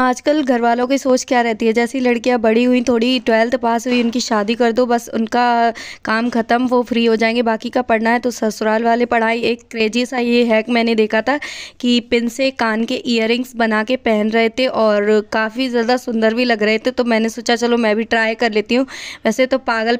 आजकल घर वालों की सोच क्या रहती है जैसी लड़कियां बड़ी हुई थोड़ी ट्वेल्थ पास हुई उनकी शादी कर दो बस उनका काम ख़त्म वो फ्री हो जाएंगे बाकी का पढ़ना है तो ससुराल वाले पढ़ाई एक क्रेजी सा ये हैक मैंने देखा था कि पिन से कान के इयर बना के पहन रहे थे और काफ़ी ज़्यादा सुंदर भी लग रहे थे तो मैंने सोचा चलो मैं भी ट्राई कर लेती हूँ वैसे तो पागल